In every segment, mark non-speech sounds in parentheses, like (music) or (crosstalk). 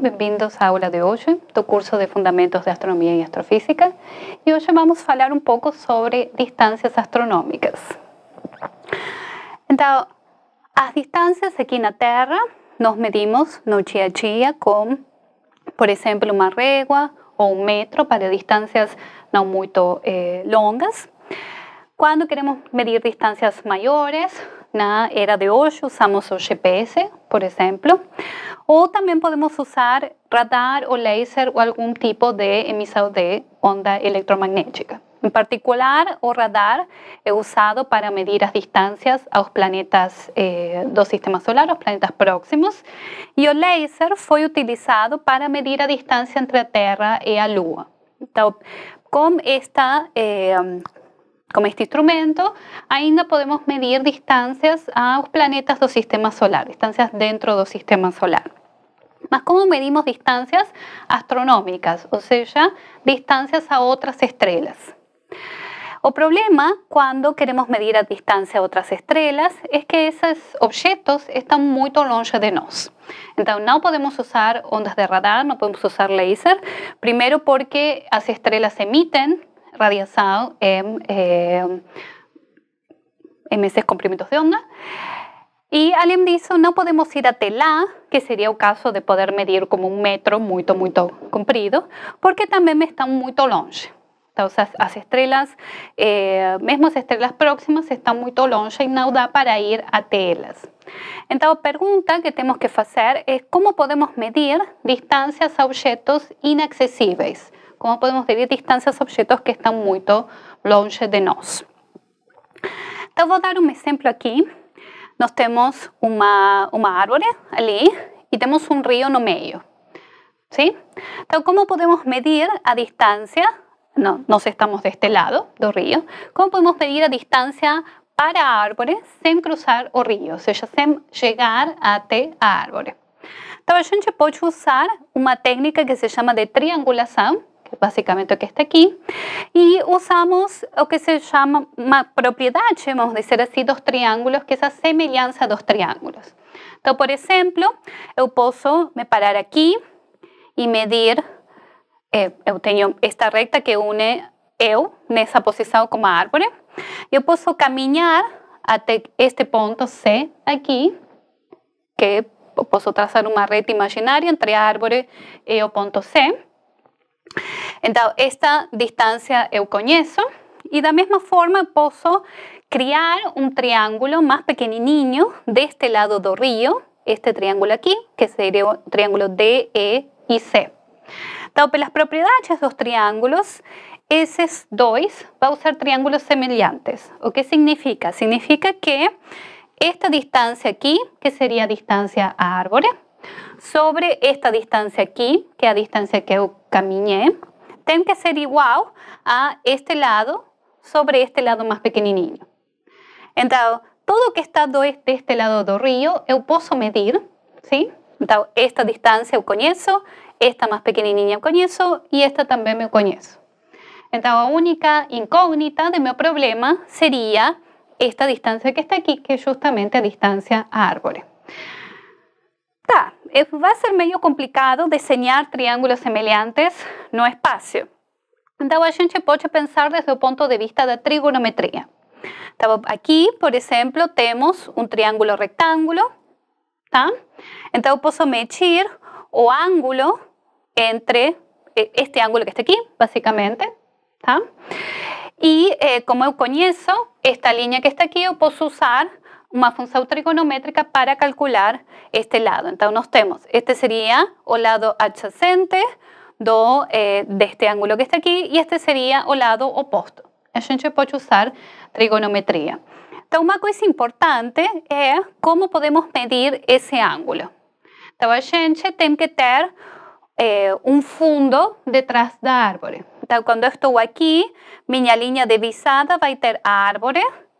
Bienvenidos a la aula de hoy tu curso de Fundamentos de Astronomía y Astrofísica. Y hoy vamos a hablar un poco sobre distancias astronómicas. Entonces, las distancias aquí en la Tierra nos medimos noche a día con, por ejemplo, una régua o un metro para distancias no muy eh, longas. Cuando queremos medir distancias mayores, la era de Hoy usamos el GPS, por ejemplo. O también podemos usar radar o láser o algún tipo de emisor de onda electromagnética. En particular, o radar es usado para medir las distancias a los planetas eh, sistema solar, los planetas próximos, y el láser fue utilizado para medir la distancia entre la Tierra y la Lua. Entonces, esta eh, con este instrumento, ainda podemos medir distancias a los planetas o sistemas solar, distancias dentro del sistema solar. Mas cómo medimos distancias astronómicas, O sea, distancias a otras estrellas. O problema cuando queremos medir a distancia a otras estrellas es que esos objetos están muy longe de nosotros. Entonces no podemos usar ondas de radar, no podemos usar láser, primero porque las estrellas emiten radiazado en, eh, en esos de onda. Y alguien eso no podemos ir a Telá, que sería el caso de poder medir como un metro muy, muy comprido, porque también me están muy longe. Entonces, las estrellas, eh, mesmo estrellas próximas, están muy longe y no da para ir a telas. Entonces, la pregunta que tenemos que hacer es cómo podemos medir distancias a objetos inaccesibles. ¿Cómo podemos medir distancias a objetos que están muy longe de Te voy a dar un ejemplo aquí. Nos tenemos una uma allí ali tenemos un río en no medio. ¿sí? podemos medir a distancia? No, nos estamos de este lado del río. ¿Cómo podemos medir a distancia para árboles sin cruzar o río? O sea, sin llegar hasta a árvore? Entonces, a gente usar una técnica que se llama de triangulación básicamente que está aquí, y usamos lo que se llama una propiedad, vamos a decir así, dos triángulos, que es la semejanza dos triángulos. Entonces, por ejemplo, yo puedo me parar aquí y medir, eh, yo tengo esta recta que une eu esa posición como árvore. Yo puedo caminar hasta este punto C aquí, que posso trazar una reta imaginaria entre árboles árvore eh, e punto C. Entonces, esta yo conozco y de la misma forma puedo crear un triángulo más pequeñito de este lado del río, este triángulo aquí, que sería el triángulo D, E y C. propiedades de estos triángulos, esos dos va a usar triángulos semejantes. O ¿Qué significa? Significa que esta distancia aquí, que sería distancia a árboles sobre esta distancia aquí, que es a distancia que caminé, ten que ser igual a este lado sobre este lado más pequeñinho. entonces, todo lo que está de este, este lado do río, eu puedo medir, ¿sí? entonces esta distancia eu conozco, esta más pequeñinha yo conozco y esta también me conozco, entonces la única incógnita de mi problema sería esta distancia que está aquí, que es justamente a distancia a árboles eh, va a ser medio complicado diseñar triángulos semejantes no espacio. Entonces, a gente puede pensar desde el punto de vista de trigonometría. Aquí, por ejemplo, tenemos un triángulo rectángulo. tá? Entonces puedo posso medir o ángulo entre eh, este ángulo que está aquí, básicamente. Y eh, como yo conozco esta línea que está aquí, yo puedo usar una función trigonométrica para calcular este lado. Entonces nos temos, este sería o lado adyacente do, eh, este ángulo ángulo que está aquí y este sería o lado opuesto. A gente puede usar trigonometría. Entonces, una cosa importante es cómo podemos medir ese ángulo. Entonces, a gente tem que tener eh, un fondo detrás de árvore. Então, cuando eu aquí, mi línea de visada a ter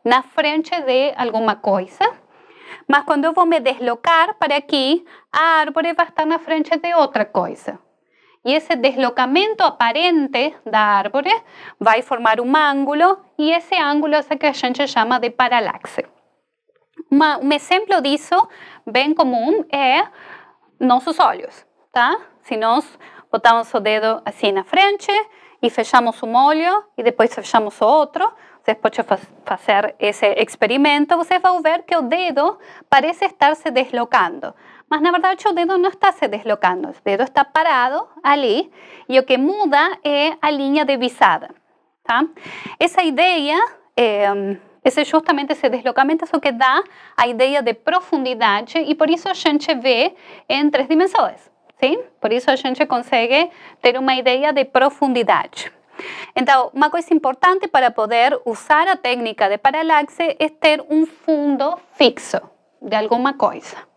na frente de alguma coisa. Mas quando eu vou me deslocar para aqui, a árvore vai estar na frente de outra coisa. E esse deslocamento aparente da árvore vai formar um ângulo, e esse ângulo é o que a gente chama de paralaxe. Uma, um exemplo disso, bem comum, é nossos olhos, tá? Se nós botamos o dedo assim na frente e fechamos um olho e depois fechamos o outro, Después de hacer ese experimento, van a ver que el dedo parece estarse deslocando. Mas na verdad el dedo no está se deslocando, El dedo está parado allí y lo que muda es la línea de visada. Esa idea, em, justamente ese deslocamiento es lo que da a idea de profundidad y por eso a gente ve en tres dimensiones. Por eso a gente consegue una una idea de profundidad. Entonces, una cosa importante para poder usar la técnica de paralaxe es tener un fondo fixo de alguna cosa.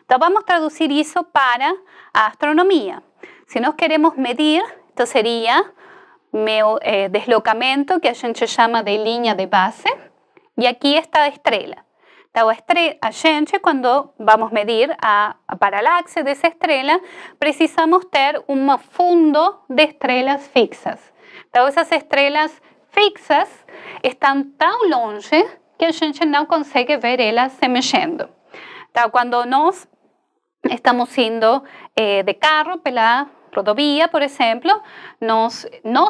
Entonces vamos a traducir eso para astronomía. Si nos queremos medir, esto sería mi eh, deslocamento, que a gente llama de línea de base, Y aquí está la estrella. a, gente, cuando vamos medir a, paralaxe de esa estrella, precisamos tener un fondo de estrellas fixas. Todas esas estrellas fixas están tan longe que el gente no consigue ver elas se mexendo. cuando estamos indo eh, de carro pela rodovia, por ejemplo, nos,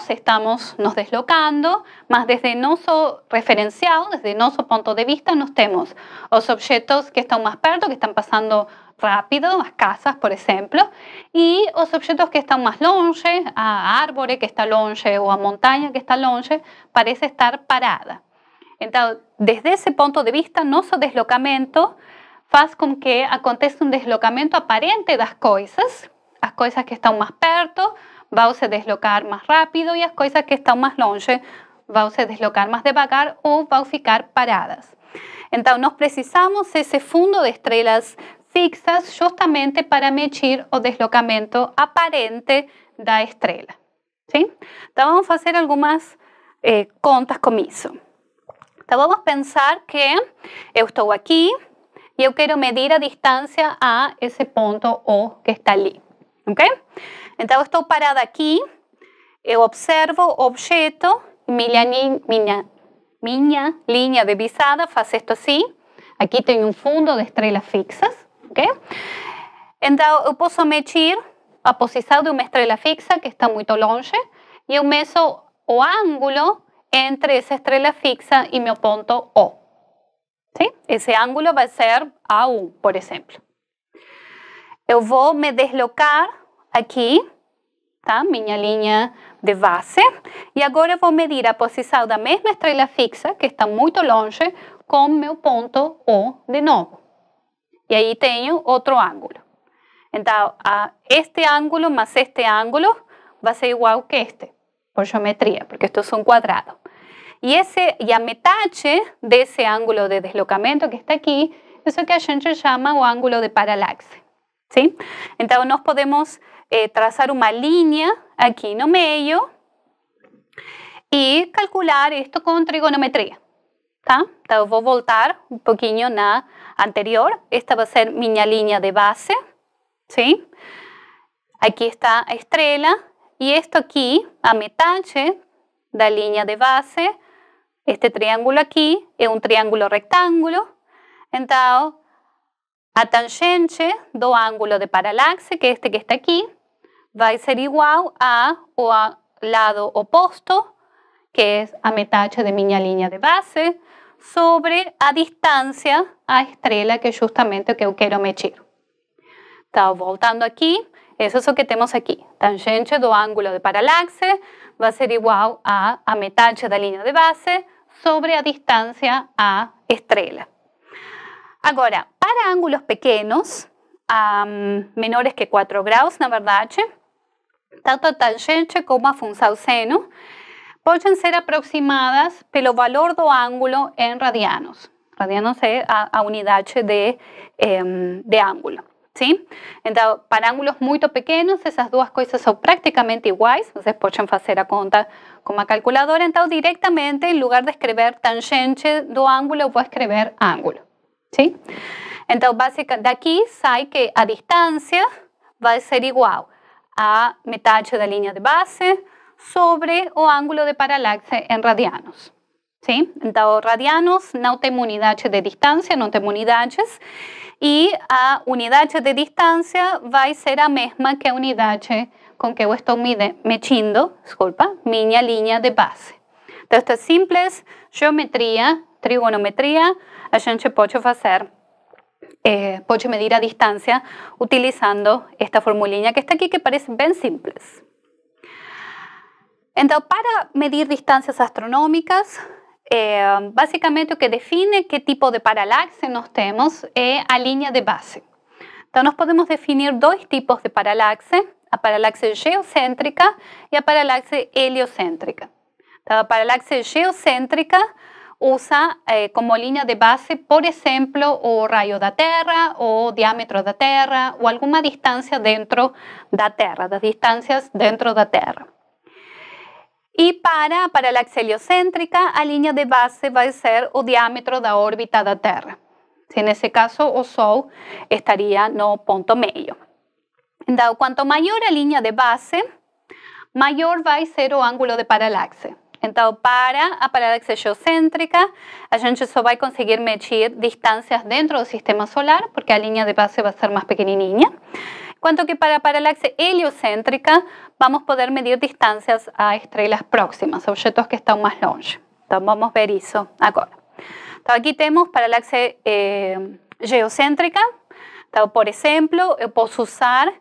estamos nos deslocando, mas desde nuestro referencial, desde nuestro punto de vista, nos tenemos los objetos que están más perto, que están pasando rápido, las casas, por ejemplo, y los objetos que están más longe, a árboles que está longe o a montaña que está longe, parece estar parada. Entonces, desde ese punto de vista, nuestro deslocamiento hace con que acontezca un deslocamiento aparente de las cosas. Las cosas que están más perto a se deslocar más rápido y las cosas que están más longe a se deslocar más devagar va a ficar paradas. Entonces, nos precisamos ese fondo de estrellas fixas justamente para medir o deslocamento aparente da estrella. ¿sí? Entonces, vamos a hacer algunas eh, contas con eso. Entonces, vamos pensar que eu estou aqui y eu quero medir a distancia a ese punto O que está allí. ¿Okay? Entonces parada aquí, e observo objeto, mi línea línea de visada faz esto así, aquí tengo un fondo de estrellas fixas, Então, eu posso medir a posição de uma estrela fixa, que está muito longe, e eu meço o ângulo entre essa estrela fixa e meu ponto O. Sim? Esse ângulo vai ser A1, por exemplo. Eu vou me deslocar aqui, tá? minha linha de base, e agora eu vou medir a posição da mesma estrela fixa, que está muito longe, com meu ponto O de novo. Y tengo tengo ángulo. ángulo. Entonces, este ángulo más este ángulo va a ser igual que este, por geometría, porque estos son cuadrados. Y ese ya a de ese ángulo de deslocamiento que está aquí, eso que a gente llama o ángulo de paralaxe. ¿sí? Entonces nos podemos eh, trazar una línea aquí en el medio y calcular esto con trigonometría. Entonces, voy voy a voltar un pouquinho anterior. Esta va a ser mi línea de base, ¿sí? Aquí está estrella y esto aquí, a de da línea de base. Este triángulo aquí es un triángulo rectángulo. Entonces, a tangente do ángulo de paralaxe, que es este que está aquí, va a ser igual a o a lado opuesto, que es a metache de mi línea de base sobre a distancia a estrella que justamente que eu quero medir. voltando aquí, eso es lo que temos aquí. Tangente do ángulo de paralaxe a ser igual a, a de da linha de base sobre a distancia a estrella. Agora, para ángulos pequeños, mm, menores que 4 graus, na verdade, tanto tangente como a função seno, Pueden ser aproximadas pelo valor do ángulo en radianos. Radianos es a, unidad de, em, de ángulo. ¿Sí? Entonces, para ángulos muy pequeños, esas dos cosas son prácticamente iguales, entonces pueden hacer a cuenta con la calculadora, entonces directamente, en lugar de escribir tangente do ángulo, voy a escribir ángulo, ¿sí? Entonces, básicamente, de aquí sai que a distancia va a ser igual a de la línea de base sobre o ángulo de paralaxe en radianos. ¿sí? los radianos no tem unidades de distancia, no tem unidades, y a unidad de distancia va a ser la misma que unidad con con que yo estoy mechindo, disculpa, mi línea de base. Entonces, esta simples geometría, trigonometría, a gente puede hacer, eh, medir a distancia utilizando esta formulinha que está aquí, que parece bien simples. Entonces, para medir distancias astronómicas, eh, básicamente lo que define qué tipo de paralaxe nos tenemos es a línea de base. Entonces, podemos definir dos tipos de paralaxe, la paralaxe geocéntrica y la paralaxe heliocéntrica. La paralaxe geocéntrica usa eh, como línea de base, por ejemplo, o de la Tierra, o de la Tierra, o alguna distancia dentro la Tierra, las distancias dentro la Tierra. Y para, para la heliocéntrica, la línea de base va a ser el diámetro de la órbita de la Si En ese caso, o Sol estaría no punto medio. dado cuanto mayor la línea de base, mayor va a ser el ángulo de paralaxe. Entonces, para a paralaxe heliocéntrica, a gente va a conseguir medir distancias dentro del sistema solar, porque la línea de base va a ser más pequenininha cuanto que para paralaxe heliocéntrica vamos a poder medir distancias a estrellas próximas, objetos que están más lejos. Entonces vamos ver eso ahora. tenemos aquí tenemos paralaxe eh, geocéntrica. por ejemplo yo eh, usar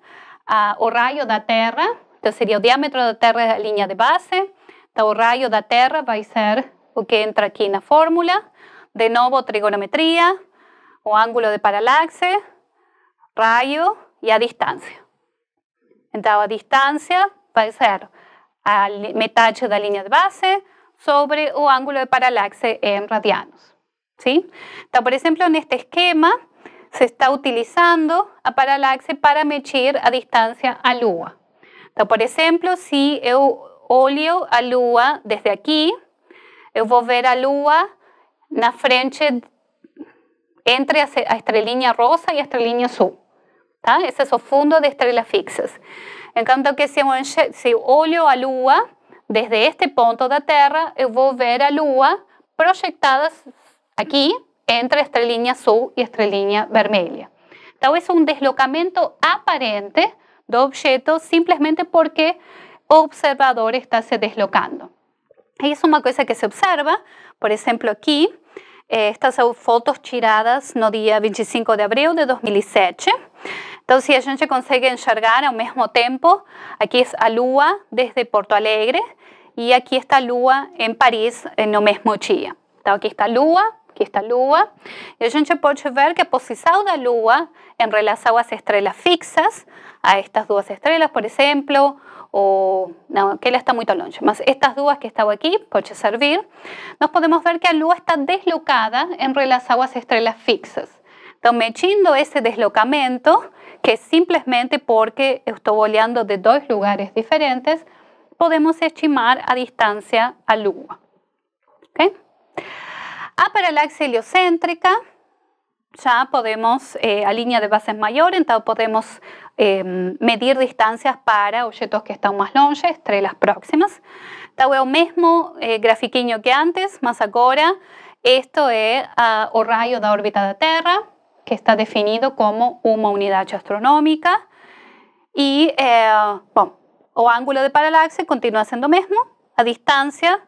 ah, de o Tierra. da Terra, sería diámetro de la da Terra la línea de base. rayo de la Tierra va a ser lo que entra aquí en la fórmula. De nuevo, trigonometría, o ángulo de paralaxe, rayo, y a distancia. la a va a ser a de la línea de base sobre el ángulo de paralaxe en radianos. ¿sí? Entonces, por ejemplo, en este esquema, se está utilizando a paralaxe para medir a distancia a Lua. por ejemplo, si yo olio a Lua desde yo voy a ver a Lua la frente entre la línea rosa y la línea azul tá? es é de estrellas fixas. tanto que si yo si a Lua, desde este punto de la Tierra, eh, voy a ver a Lua proyectada aquí, entre la azul y la vermelha. Tal es un deslocamiento aparente del objeto simplemente porque el observador está se deslocando. Y una una cosa que se observa, por ejemplo aquí, eh, Estas son fotos tiradas no día 25 de abril de 2007. Entonces si a gente consegue enxergar ao mesmo tempo, aqui é a lua desde Porto Alegre y aquí está a lua París en no mismo dia. Então, Aquí está a lua, aquí está a lua. y a gente ver que a posição en lua em relação estrellas estrellas fixas, a estas dos estrellas, por ejemplo, o, no, la está muy longe, más estas dos que estaba aquí, puede servir, nos podemos ver que a lua está deslocada en relación a las estrellas fixas. Entonces, echando ese deslocamiento, que simplemente porque estoy oleando de dos lugares diferentes, podemos estimar a distancia a lúa. ¿Okay? A ah, paralaxe heliocéntrica, ya podemos, eh, a línea de bases mayor, entonces podemos em, medir distancias para objetos que están más longe, estrellas próximas. Entonces, el mismo eh, que antes, más ahora, esto es o ah, rayo de órbita la Tierra, que está definido como una unidad astronómica y, eh, bueno, o ángulo de paralaxe continúa siendo mismo, a distancia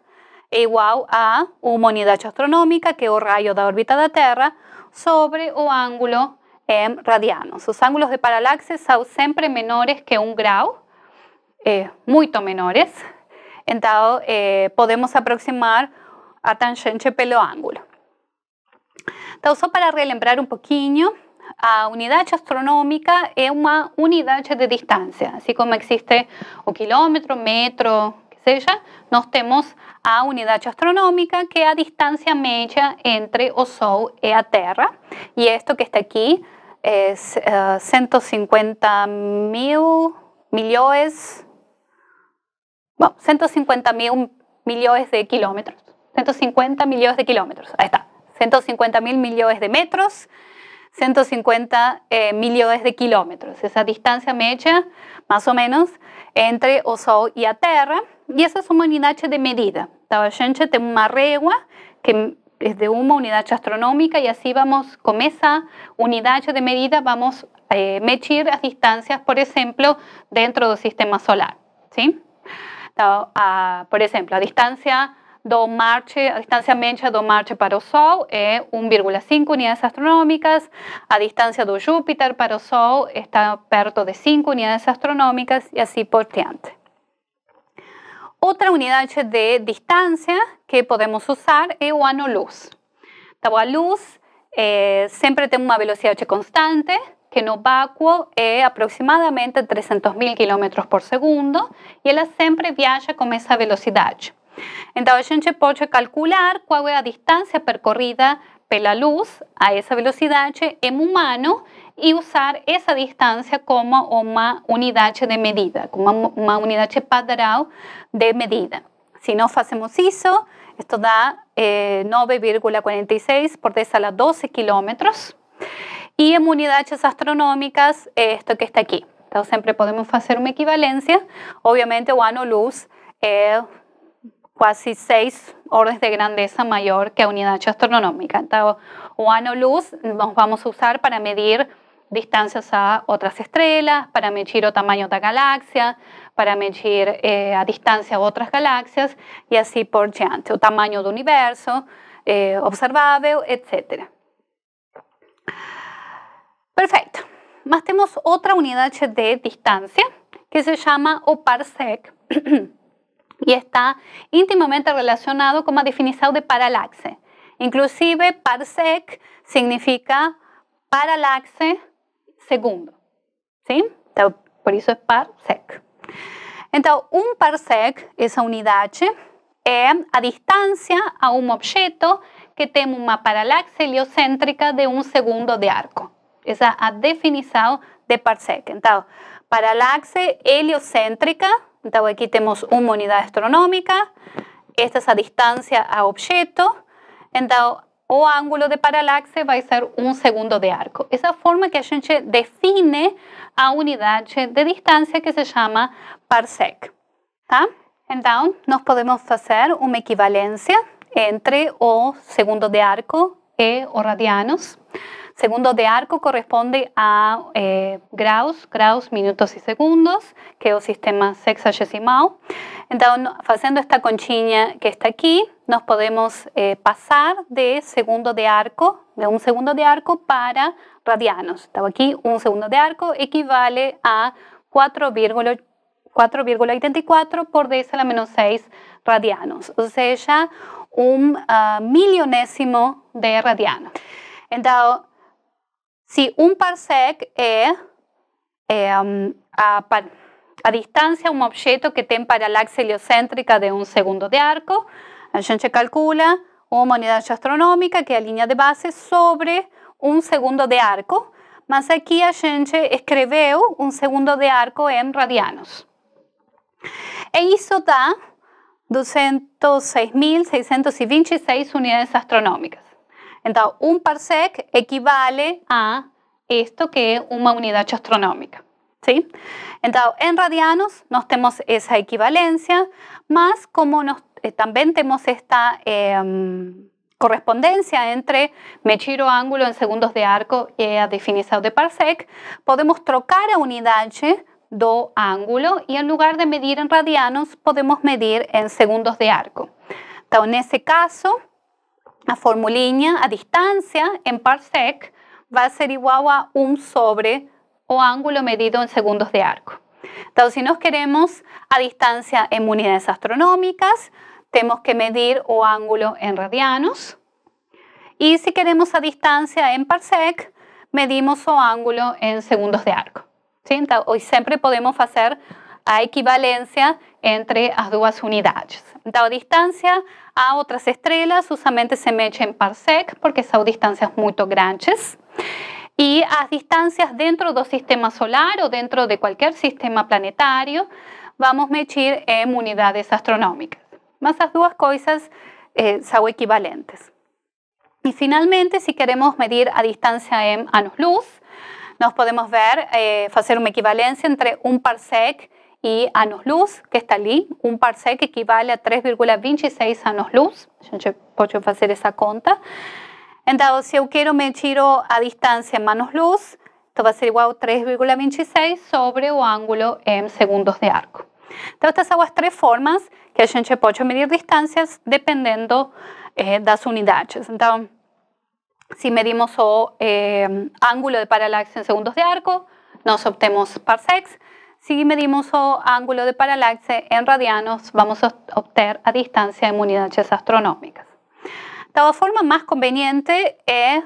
igual a una unidad astronómica que es el rayo de órbita de la Tierra, sobre o ángulo en eh, radianos. sus ángulos de paralaxe son siempre menores que un grado, eh, mucho menores, entonces eh, podemos aproximar a tangente pelo ángulo solo para relembrar un poquito a unidad astronómica es una unidad de distancia así como existe un kilómetro metro, que yo, nos tenemos a unidad astronómica que es a distancia media entre o Sol e a Terra. y esto que está aquí es 150 eh, mil millones bueno 150 mil millones de kilómetros 150 millones de kilómetros ahí está. 150 mil millones de metros, 150 eh, millones de kilómetros. Esa distancia media, más o menos, entre Oso y y a Terra. Y esa es una unidad de medida. Entonces, tenemos una regla que es de una unidad astronómica y así vamos, con esa unidad de medida, vamos a eh, medir las distancias, por ejemplo, dentro del sistema solar. ¿sí? por ejemplo, a distancia do marche, a distancia mencha do marche para el Sol es 1,5 unidades astronómicas, a distancia de Júpiter para el Sol está perto de 5 unidades astronómicas, y así por diante. Otra unidad de distancia que podemos usar es o luz La a luz eh, siempre sempre una velocidad constante, que no vacuo es aproximadamente 300.000 mil km por segundo, y ela sempre viaja com essa velocidade. Entonces, se puede calcular cuál es la distancia percorrida pela luz a esa velocidad en humano y usar esa distancia como una unidad de medida, como una unidad cuadrada de medida. Si no hacemos eso, esto da 9,46 eh, por 10 a la 12 kilómetros. Y en unidades astronómicas, esto que está aquí. Entonces, siempre podemos hacer una equivalencia. Obviamente, el luz es... Casi seis órdenes de grandeza mayor que la unidad astronómica. Entonces, o ano luz nos vamos a usar para medir distancias a otras estrellas, para medir o tamaño de galaxia, para medir eh, a distancia a otras galaxias y así por diante, o tamaño del universo eh, observable, etc. Perfecto. Más tenemos otra unidad de distancia que se llama o parsec. (clears throat) (clears throat) y está íntimamente relacionado con la definición de paralaxe. Inclusive, parsec significa paralaxe segundo. ¿sí? por eso es parsec. Entonces, un parsec, esa unidad, es a distancia a un objeto que tiene una paralaxe heliocéntrica de un segundo de arco. Esa es la definición de parsec. Entonces, paralaxe heliocéntrica... Entonces aquí tenemos una unidad astronómica, esta es a distancia a objeto, entonces o ángulo de paralaxe a ser un segundo de arco. Esa forma que a gente define a unidad de distancia que se llama parsec. Entonces nos podemos hacer una equivalencia entre o segundo de arco e o radianos. Segundo de arco corresponde a eh, graus, graus, minutos y segundos, que es el sistema sexagesimal. Entonces, haciendo esta conchinha que está aquí, nos podemos eh, pasar de segundo de arco, de un segundo de arco para radianos. Estaba aquí un segundo de arco equivale a 4,84 por 10 a la menos 6 radianos, O sea, un ah, milionésimo de radiano. Entonces, si un parsec es em, a, a, distancia un objeto que ten paralaxe heliocéntrica de un segundo de arco, a gente calcula una unidad astronómica que es la línea de base sobre un segundo de arco, Más aquí a gente escreveu un segundo de arco en radianos. E eso da 206.626 unidades astronómicas. Entonces, un parsec equivale a esto que es una unidad astronómica. ¿sí? Entonces, en radianos nos tenemos esa equivalencia, más como eh, también tenemos esta em, correspondencia entre mechiro ángulo en segundos de arco y a definición de parsec, podemos trocar a h do ángulo y en lugar de medir en radianos podemos medir en segundos de arco. Entonces, en ese caso, a formulinha, a distancia en parsec, va a ser igual a un sobre o ángulo medido en segundos de arco. Entonces, si nos queremos a distancia en unidades astronómicas, tenemos que medir o ángulo en radianos. Y si queremos a distancia en parsec, medimos o ángulo en segundos de arco. ¿Sí? hoy siempre podemos hacer a equivalencia entre las dos unidades. Dado distancia a otras estrellas usualmente se mecha en parsec, porque son distancias muy grandes. y a distancias dentro del sistema solar o dentro de cualquier sistema planetario vamos a medir en unidades astronómicas. Más las dos cosas eh, son equivalentes. Y finalmente, si queremos medir a distancia en años luz, nos podemos ver, eh, hacer una equivalencia entre un parsec y años luz, que está allí, un parsec equivale a 3,26 años luz. Yo puedo hacer esa conta. Entonces, si yo quiero medir a distancia en manos luz, esto va a ser igual a 3,26 sobre el ángulo en segundos de arco. Entonces, estas son las tres formas que a gente puede medir distancias dependiendo eh, de las unidades. Entonces, si medimos o eh, ángulo de paralaxe en segundos de arco, nos obtemos parsecs. Si medimos o ángulo de paralaxe en radianos, vamos a obtener a distancia en unidades astronómicas. La forma más conveniente es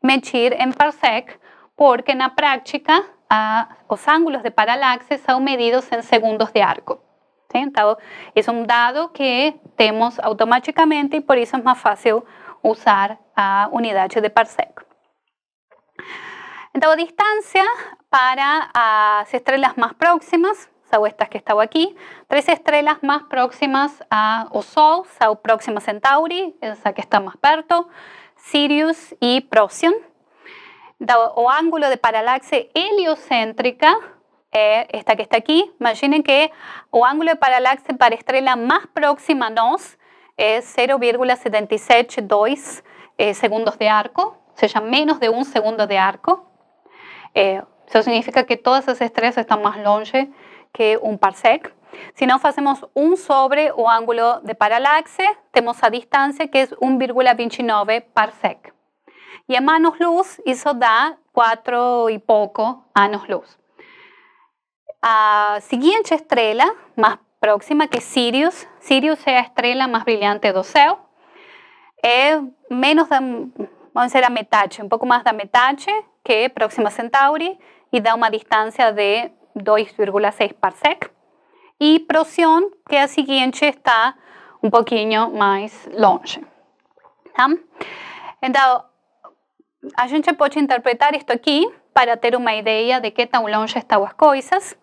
medir en parsec, porque en la práctica los ángulos de paralaxe son medidos en segundos de arco. es un dado que tenemos automáticamente y por eso es más fácil usar a unidades de parsec. Entonces, distancia para las ah, estrellas más próximas, son estas que estaba aquí, tres estrellas más próximas a Sol, próximas Próxima Centauri, esa que está más perto, Sirius y Procyon. O ángulo de paralaxe heliocéntrica, eh, esta que está aquí, imaginen que o ángulo de paralaxe para estrella más próxima a es es 0,772 eh, segundos de arco, o sea, menos de un segundo de arco. Eh, eso significa que todas esas estrellas están más longe que un parsec. Si no hacemos un sobre o ángulo de paralaxe, tenemos a distancia que es 1,29 parsec. Y en manos luz, eso da 4 y poco años luz. La siguiente estrella más próxima que Sirius, Sirius es la estrella más brillante de Oseo, Es menos de vamos a ser a Metache, un poco más de Metache que Próxima Centauri y da una distancia de 2,6 parsec. y Procyon, que a siguiente, está un poquito más longe. Entonces, Então, a gente interpretar esto aquí para tener una idea de qué tan longe estão las cosas.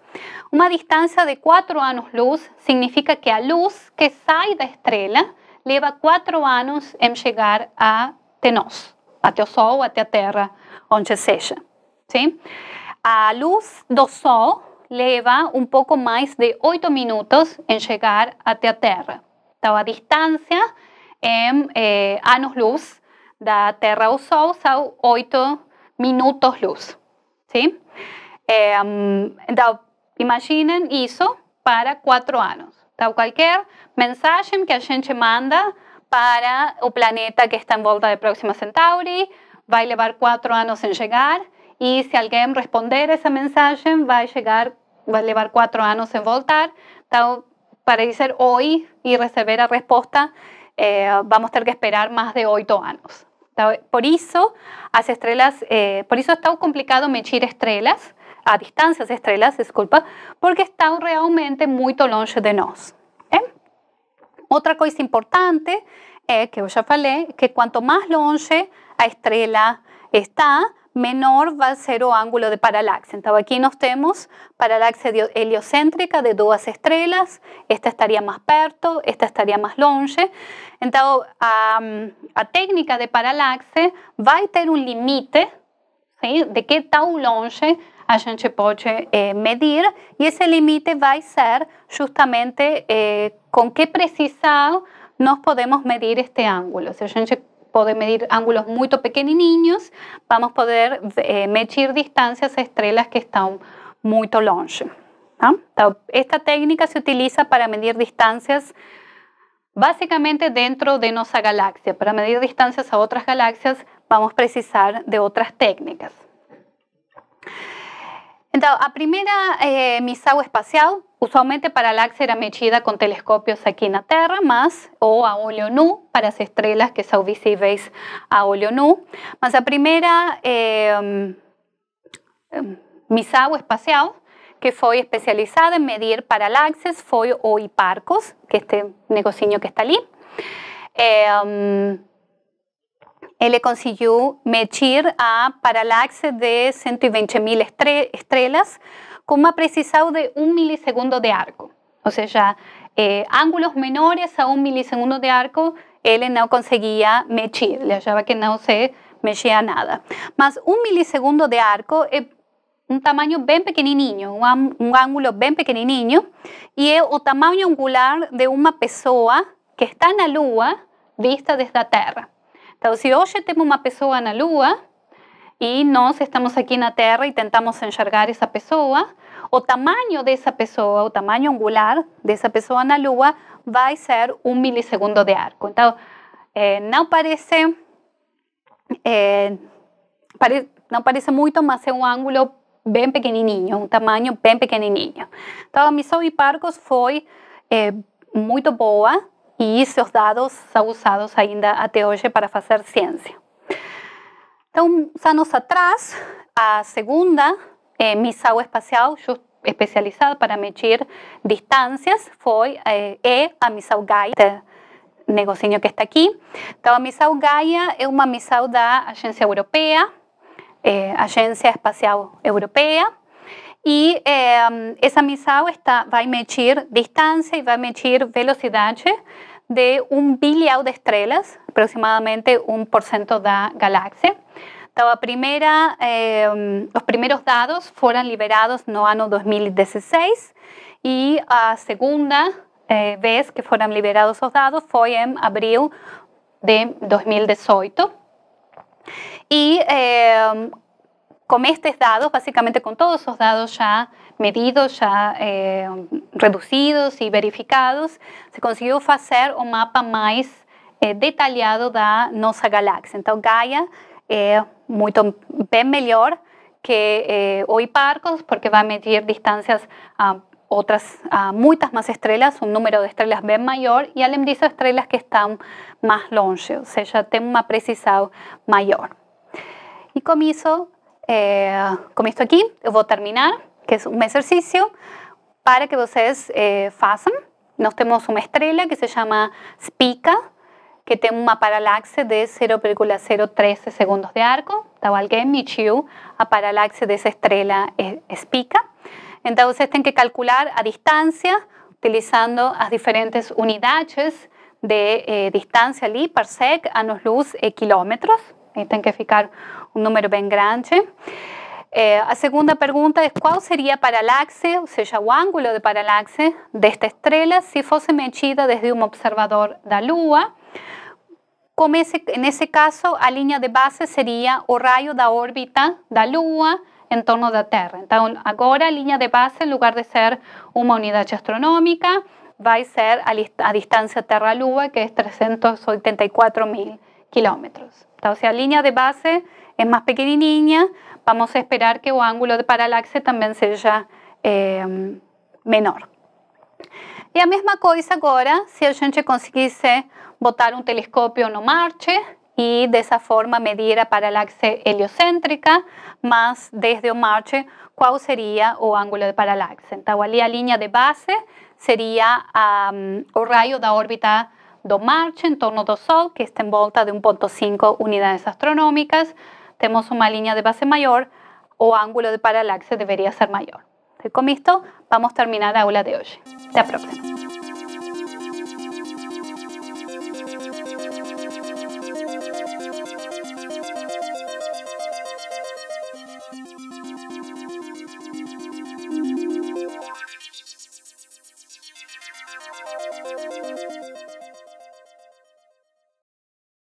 Una distancia de cuatro años luz significa que la luz que sai da estrella lleva 4 años en llegar a Tenos. até o Sol, até a Terra, onde seja. Sim? A luz do Sol leva um pouco mais de 8 minutos em chegar até a Terra. Então, a distância em é, é, anos-luz da Terra ao Sol são 8 minutos-luz. Sim? É, hum, então, imaginem isso para 4 anos. Então, qualquer mensagem que a gente manda para o planeta que está en volta de Próxima Centauri, va a llevar cuatro años en llegar. Y si alguien responder va a llegar, va a llevar cuatro años en voltar. para decir hoy y recibir la respuesta, eh, vamos a tener que esperar más de ocho años. por eso las estrellas, eh, por eso está complicado medir estrellas, a distancias estrellas, estrellas, porque están realmente muy lejos de nosotros. Otra cosa importante es eh, que yo ya falei que cuanto más longe a estrella está, menor va a ser el ángulo de paralaxe. Entonces aquí nos tenemos paralaxe heliocéntrica de dos estrellas, esta estaría más perto, esta estaría más longe. Entonces la técnica de paralaxe va a tener un límite de qué tan longe a gente puede medir y ese límite va a ser justamente eh, con qué precisado nos podemos medir este ángulo. Si a gente puede medir ángulos y niños vamos a poder eh, medir distancias a estrellas que están muy longe. esta técnica se utiliza para medir distancias Básicamente dentro de nuestra galaxia, para medir distancias a otras galaxias vamos a precisar de otras técnicas. Entonces, la primera eh, espacial, usualmente para la era medida com telescópios aqui na Terra, mas o a olho nu, para las estrellas que son visibles a olho nu. Mas a primera eh, em, em, espacial que fue especializada en medir paralaxes, fue o Hiparcos, que es este negocinho que está allí. Em, él consiguió medir a paralaxe de 120 mil estrellas con una de un milisegundo de arco. O sea, ángulos eh, ángulos menores a un milisegundo de arco él no conseguía medir, le hallaba que no se mexia nada. Más un milisegundo de arco es eh, un tamaño bien pequeñito, un, ángulo bien pequeñito, y es el tamaño angular de una persona que está en la luna vista desde la Tierra. Então, se hoje temos uma pessoa na Lua e nós estamos aqui na Terra e tentamos enxergar essa pessoa, o tamanho dessa pessoa, o tamanho angular dessa pessoa na Lua vai ser um milissegundo de arco. Então, é, não parece, é, pare, não parece muito, mas é um ângulo bem pequenininho, um tamanho bem pequenininho. Então, a missão Hiparcos foi é, eh, muito boa e esses dados são usados ainda até hoje para fazer ciência. Então, anos atrás, a segunda eh, missão espacial especializada para medir distâncias foi eh, é a missão Gaia, negocinho que está aqui. Então, a missão Gaia é uma missão da Agência Europeia, eh, Agência Espacial Europeia, e essa missão está, vai medir distância e vai medir velocidade de un billón de estrellas, aproximadamente un por ciento de galaxia. Em, los primera, eh, dados fueron liberados no año 2016 y la segunda eh, vez que fueron liberados los datos fue en abril de 2018. Y em, con estos datos, dados, básicamente con todos los datos ya, medidos, já eh, reduzidos e verificados, se conseguiu fazer um mapa mais eh, detalhado da nossa galáxia. Então, Gaia é eh, muito bem melhor que o Hiparcos, porque vai medir distâncias a outras, a muitas mais estrelas, um número de estrelas bem maior, e além disso, estrelas que estão mais longe, ou seja, tem uma precisão maior. E com isso, com isso aqui, eu vou terminar. que es un ejercicio para que ustedes eh, Nos Tenemos una estrella que se llama Spica, que tiene una paralaxe de 0,013 segundos de arco. Então, la paralaxia a paralaxe esa estrella Spica. Entonces, tienen que calcular a distancia utilizando las diferentes unidades de eh, distancia, distancia allí, parsec, anos-luz eh, kilómetros. Tienen que ficar un número bien grande. La eh, segunda pregunta es ¿cuál sería la paralaxe, o sea, el ángulo de esta esta estrella si fuese mechida desde un observador de la Lua. Como ese ese caso, la línea de base sería o rayo de órbita de la Lua en torno la Terra. Entonces, ahora la línea de base, en lugar de ser una unidad astronómica, va a ser a, distancia Terra-Lua, que es 384.000 kilómetros. Entonces, la línea de base es más pequenininha, vamos a esperar que el ángulo de paralaxe también sea eh, menor. Y la misma cosa ahora, si a gente conseguisse botar un telescopio no y de esa forma medir a paralaxe heliocéntrica mas desde o marche ¿cuál sería o ángulo de paralaxe? Então ali a de base sería el o de da órbita do marche en torno al Sol, que está en volta de 1.5 unidades astronómicas, Temos una línea de base mayor o ángulo de paralaxe debería ser mayor. Con esto vamos a terminar la aula de hoy. Hasta la próxima!